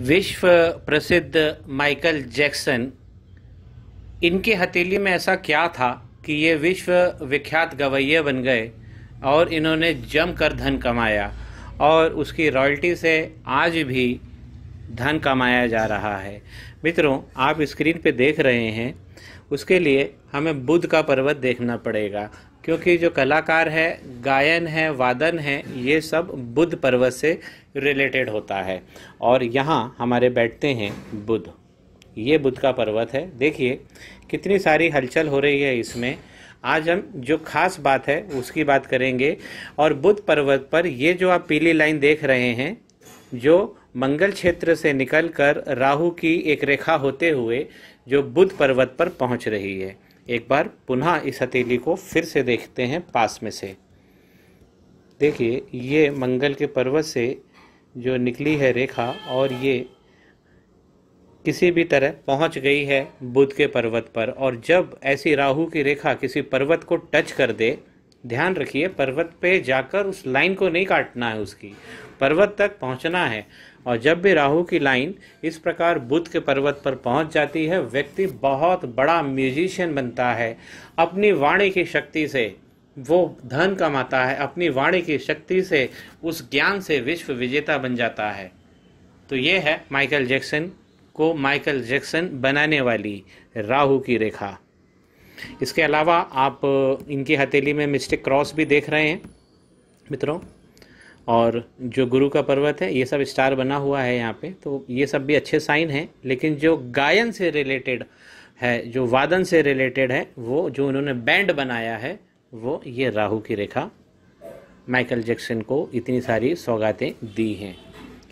विश्व प्रसिद्ध Michael Jackson इनके हथेली में ऐसा क्या था कि ये विश्व विख्यात गवैये बन गए और इन्होंने जम कर धन कमाया और उसकी रॉयल्टी से आज भी धन कमाया जा रहा है मित्रों आप स्क्रीन पे देख रहे हैं उसके लिए हमें बुद्ध का पर्वत देखना पड़ेगा क्योंकि जो कलाकार है गायन है वादन है ये सब बुद्ध पर्वत से रिलेटेड होता है और यहाँ हमारे बैठते हैं बुद्ध ये बुद्ध का पर्वत है देखिए कितनी सारी हलचल हो रही है इसमें आज हम जो खास बात है उसकी बात करेंगे और बुद्ध पर्वत पर ये जो आप पीली लाइन देख रहे हैं जो मंगल क्षेत्र से निकलकर राहु की एक रेखा होते हुए जो बुद्ध पर्वत पर पहुंच रही है एक बार पुनः इस हथेली को फिर से देखते हैं पास में से देखिए ये मंगल के पर्वत से जो निकली है रेखा और ये किसी भी तरह पहुंच गई है बुध के पर्वत पर और जब ऐसी राहु की रेखा किसी पर्वत को टच कर दे ध्यान रखिए पर्वत पे जाकर उस लाइन को नहीं काटना है उसकी पर्वत तक पहुंचना है और जब भी राहु की लाइन इस प्रकार बुद्ध के पर्वत पर पहुंच जाती है व्यक्ति बहुत बड़ा म्यूजिशियन बनता है अपनी वाणी की शक्ति से वो धन कमाता है अपनी वाणी की शक्ति से उस ज्ञान से विश्व विजेता बन जाता है तो ये है माइकल जैक्सन को माइकल जैक्सन बनाने वाली राहु की रेखा इसके अलावा आप इनकी हथेली में मिस्टिक क्रॉस भी देख रहे हैं मित्रों और जो गुरु का पर्वत है ये सब स्टार बना हुआ है यहाँ पे तो ये सब भी अच्छे साइन हैं लेकिन जो गायन से रिलेटेड है जो वादन से रिलेटेड है वो जो उन्होंने बैंड बनाया है वो ये राहु की रेखा माइकल जैक्सन को इतनी सारी सौगातें दी हैं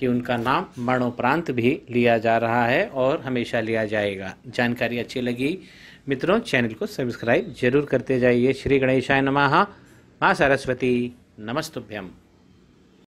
कि उनका नाम मरणोपरांत भी लिया जा रहा है और हमेशा लिया जाएगा जानकारी अच्छी लगी मित्रों चैनल को सब्सक्राइब जरूर करते जाइए श्री गणेशाय नमः माँ सरस्वती नमस्तुभ्यम